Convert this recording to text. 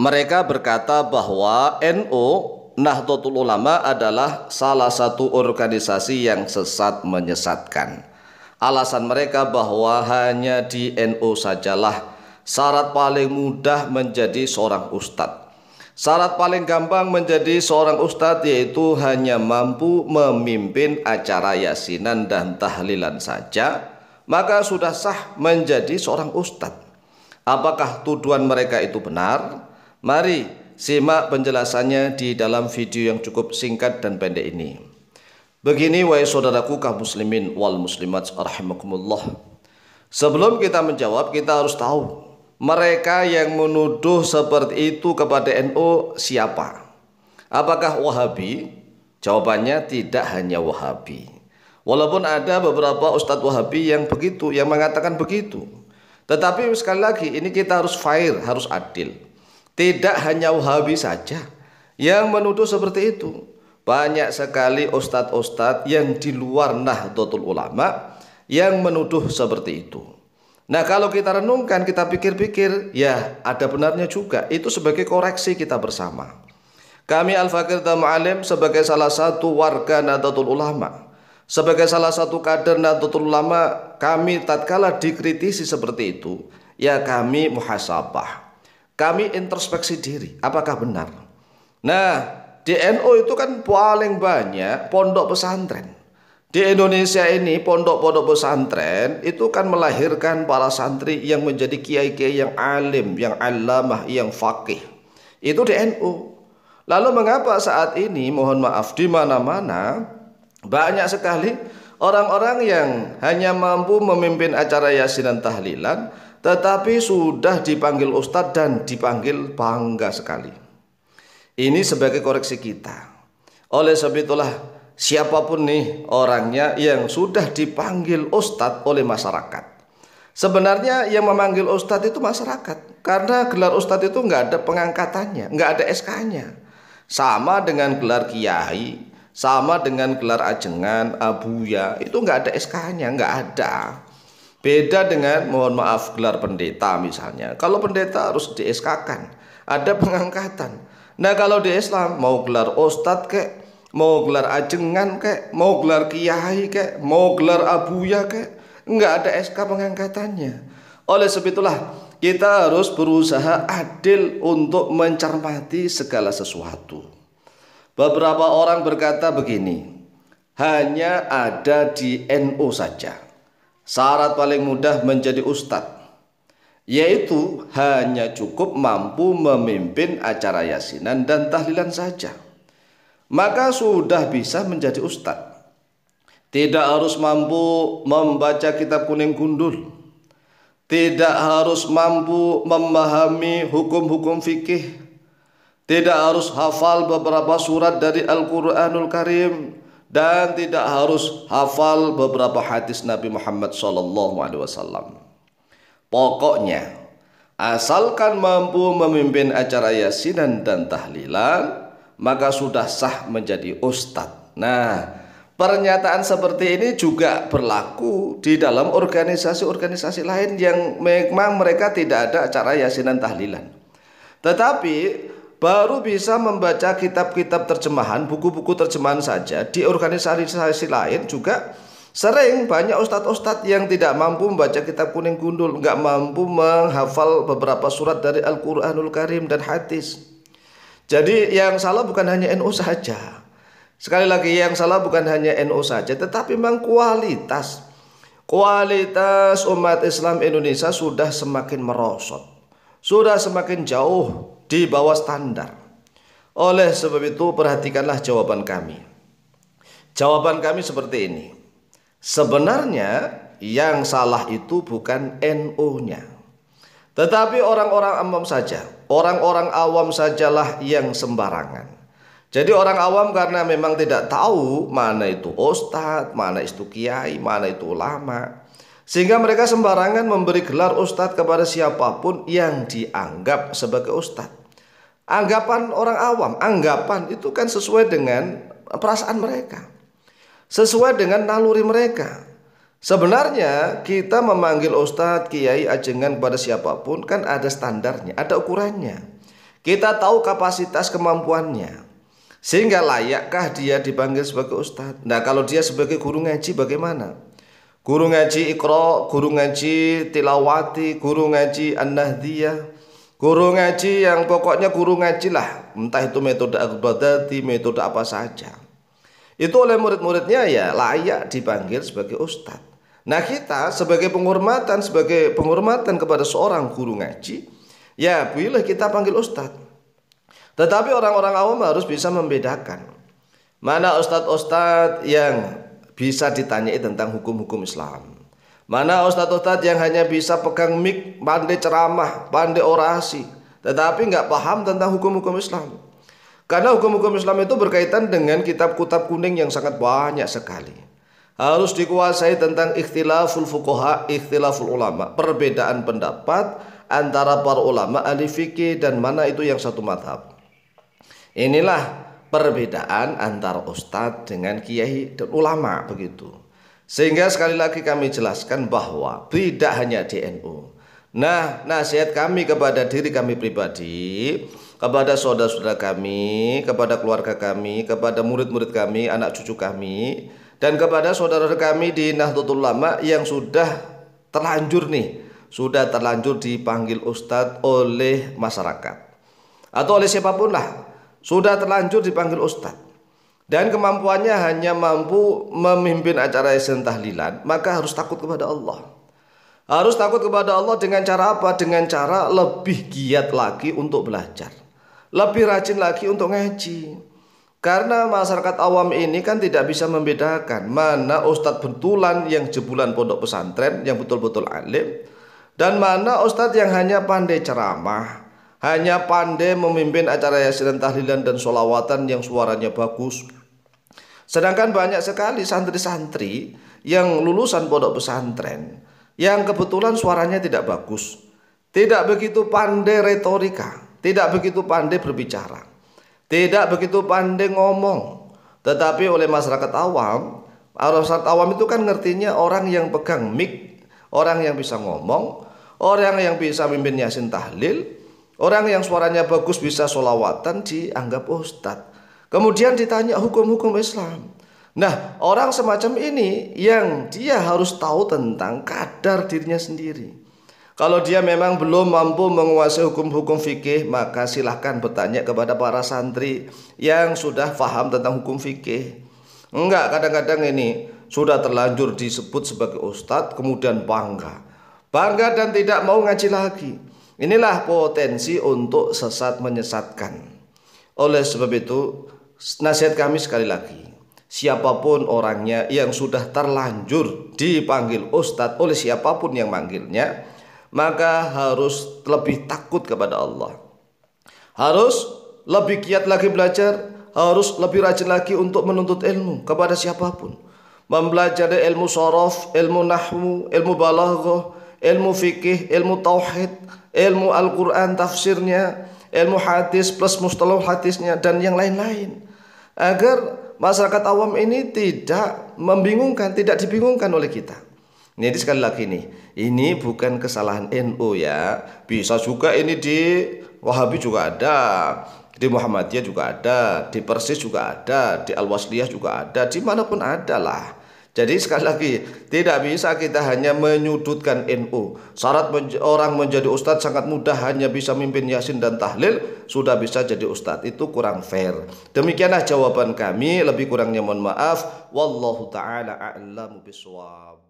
mereka berkata bahwa NU NO, Nahdlatul Ulama adalah salah satu organisasi yang sesat menyesatkan. Alasan mereka bahwa hanya di NU sajalah syarat paling mudah menjadi seorang ustadz. Syarat paling gampang menjadi seorang ustadz yaitu hanya mampu memimpin acara yasinan dan tahlilan saja, maka sudah sah menjadi seorang ustadz. Apakah tuduhan mereka itu benar? Mari simak penjelasannya di dalam video yang cukup singkat dan pendek ini. Begini wahai saudaraku kaum muslimin wal muslimat rahimakumullah. Sebelum kita menjawab kita harus tahu mereka yang menuduh seperti itu kepada NU siapa? Apakah Wahabi? Jawabannya tidak hanya Wahabi. Walaupun ada beberapa ustadz Wahabi yang begitu, yang mengatakan begitu. Tetapi sekali lagi ini kita harus fair, harus adil. Tidak hanya Wahabi saja yang menuduh seperti itu. Banyak sekali ustadz-ustadz yang di luar Nahdlatul Ulama yang menuduh seperti itu. Nah kalau kita renungkan, kita pikir-pikir, ya ada benarnya juga. Itu sebagai koreksi kita bersama. Kami Al-Fakir dan Alim sebagai salah satu warga Nahdlatul Ulama. Sebagai salah satu kader Nahdlatul Ulama, kami tatkala dikritisi seperti itu, ya kami muhasabah kami introspeksi diri, apakah benar? Nah, di NU itu kan paling banyak pondok pesantren. Di Indonesia ini pondok-pondok pesantren itu kan melahirkan para santri yang menjadi kiai-kiai yang alim, yang alamah, yang fakih. Itu di NU. Lalu mengapa saat ini mohon maaf di mana-mana banyak sekali orang-orang yang hanya mampu memimpin acara yasinan tahlilan tetapi sudah dipanggil ustadz dan dipanggil bangga sekali. Ini sebagai koreksi kita. Oleh sebab itulah siapapun nih orangnya yang sudah dipanggil ustadz oleh masyarakat. Sebenarnya yang memanggil ustadz itu masyarakat karena gelar ustadz itu nggak ada pengangkatannya, nggak ada SK-nya. Sama dengan gelar kiai, sama dengan gelar ajengan, abuya, itu nggak ada SK-nya, nggak ada. Beda dengan mohon maaf gelar pendeta misalnya. Kalau pendeta harus di SK-kan, ada pengangkatan. Nah kalau di Islam mau gelar ustadz kek, mau gelar ajengan kek, mau gelar kiai kek, mau gelar abuya kek, nggak ada SK pengangkatannya. Oleh sebab itulah kita harus berusaha adil untuk mencermati segala sesuatu. Beberapa orang berkata begini, hanya ada di NU NO saja syarat paling mudah menjadi ustadz yaitu hanya cukup mampu memimpin acara yasinan dan tahlilan saja. Maka sudah bisa menjadi ustadz. Tidak harus mampu membaca kitab kuning gundul. Tidak harus mampu memahami hukum-hukum fikih. Tidak harus hafal beberapa surat dari Al-Quranul Karim dan tidak harus hafal beberapa hadis Nabi Muhammad SAW. Pokoknya, asalkan mampu memimpin acara yasinan dan tahlilan, maka sudah sah menjadi ustadz. Nah, pernyataan seperti ini juga berlaku di dalam organisasi-organisasi lain yang memang mereka tidak ada acara yasinan tahlilan. Tetapi baru bisa membaca kitab-kitab terjemahan, buku-buku terjemahan saja. Di organisasi organisasi lain juga sering banyak ustadz-ustadz yang tidak mampu membaca kitab kuning gundul, nggak mampu menghafal beberapa surat dari Al-Quranul Karim dan hadis. Jadi yang salah bukan hanya NU saja. Sekali lagi yang salah bukan hanya NU saja, tetapi memang kualitas. Kualitas umat Islam Indonesia sudah semakin merosot. Sudah semakin jauh di bawah standar. Oleh sebab itu perhatikanlah jawaban kami. Jawaban kami seperti ini. Sebenarnya yang salah itu bukan NU-nya. Tetapi orang-orang awam saja, orang-orang awam sajalah yang sembarangan. Jadi orang awam karena memang tidak tahu mana itu ustadz, mana itu kiai, mana itu ulama. Sehingga mereka sembarangan memberi gelar ustadz kepada siapapun yang dianggap sebagai ustadz. Anggapan orang awam, anggapan itu kan sesuai dengan perasaan mereka. Sesuai dengan naluri mereka. Sebenarnya kita memanggil ustadz, kiai, ajengan kepada siapapun kan ada standarnya, ada ukurannya. Kita tahu kapasitas kemampuannya. Sehingga layakkah dia dipanggil sebagai ustadz? Nah kalau dia sebagai guru ngaji bagaimana? Guru ngaji ikro, guru ngaji Tilawati, guru ngaji An-Nahdiyah, Guru ngaji yang pokoknya guru ngaji lah, entah itu metode Al-Baghdadi, metode apa saja. Itu oleh murid-muridnya ya layak dipanggil sebagai ustad. Nah kita sebagai penghormatan sebagai penghormatan kepada seorang guru ngaji ya boleh kita panggil ustad. Tetapi orang-orang awam harus bisa membedakan mana ustad-ustad yang bisa ditanyai tentang hukum-hukum Islam. Mana ustadz-ustadz yang hanya bisa pegang mik, pandai ceramah, pandai orasi, tetapi nggak paham tentang hukum-hukum Islam. Karena hukum-hukum Islam itu berkaitan dengan kitab-kitab kuning yang sangat banyak sekali. Harus dikuasai tentang ikhtilaful fuqaha, ikhtilaful ulama, perbedaan pendapat antara para ulama ahli fikih dan mana itu yang satu madhab. Inilah perbedaan antara ustadz dengan kiai dan ulama begitu. Sehingga sekali lagi kami jelaskan bahwa tidak hanya di NU. Nah, nasihat kami kepada diri kami pribadi, kepada saudara-saudara kami, kepada keluarga kami, kepada murid-murid kami, anak cucu kami, dan kepada saudara saudara kami di Nahdlatul Ulama yang sudah terlanjur nih, sudah terlanjur dipanggil ustadz oleh masyarakat atau oleh siapapun lah, sudah terlanjur dipanggil ustadz dan kemampuannya hanya mampu memimpin acara isen Tahlilan, maka harus takut kepada Allah. Harus takut kepada Allah dengan cara apa? Dengan cara lebih giat lagi untuk belajar. Lebih rajin lagi untuk ngaji. Karena masyarakat awam ini kan tidak bisa membedakan mana ustadz betulan yang jebulan pondok pesantren yang betul-betul alim dan mana ustadz yang hanya pandai ceramah hanya pandai memimpin acara yasinan tahlilan dan solawatan yang suaranya bagus. Sedangkan banyak sekali santri-santri yang lulusan pondok pesantren yang kebetulan suaranya tidak bagus, tidak begitu pandai retorika, tidak begitu pandai berbicara, tidak begitu pandai ngomong. Tetapi oleh masyarakat awam, masyarakat awam itu kan ngertinya orang yang pegang mic, orang yang bisa ngomong, orang yang bisa memimpin yasin tahlil, Orang yang suaranya bagus bisa solawatan dianggap ustad. Kemudian ditanya hukum-hukum Islam. Nah, orang semacam ini yang dia harus tahu tentang kadar dirinya sendiri. Kalau dia memang belum mampu menguasai hukum-hukum fikih, maka silahkan bertanya kepada para santri yang sudah paham tentang hukum fikih. Enggak, kadang-kadang ini sudah terlanjur disebut sebagai ustadz, kemudian bangga. Bangga dan tidak mau ngaji lagi. Inilah potensi untuk sesat menyesatkan. Oleh sebab itu, nasihat kami sekali lagi, siapapun orangnya yang sudah terlanjur dipanggil ustadz oleh siapapun yang manggilnya, maka harus lebih takut kepada Allah. Harus lebih kiat lagi belajar, harus lebih rajin lagi untuk menuntut ilmu kepada siapapun. Mempelajari ilmu sorof, ilmu nahmu, ilmu balaghah, ilmu fikih, ilmu tauhid, ilmu Al-Qur'an tafsirnya, ilmu hadis plus mustalah hadisnya dan yang lain-lain. Agar masyarakat awam ini tidak membingungkan, tidak dibingungkan oleh kita. Jadi sekali lagi nih, ini bukan kesalahan NU ya. Bisa juga ini di Wahabi juga ada, di Muhammadiyah juga ada, di Persis juga ada, di Al-Wasliyah juga ada, dimanapun ada lah. Jadi sekali lagi tidak bisa kita hanya menyudutkan NU. Syarat men orang menjadi ustadz sangat mudah hanya bisa mimpin yasin dan tahlil sudah bisa jadi ustadz itu kurang fair. Demikianlah jawaban kami lebih kurangnya mohon maaf. Wallahu taala a'lamu biswab.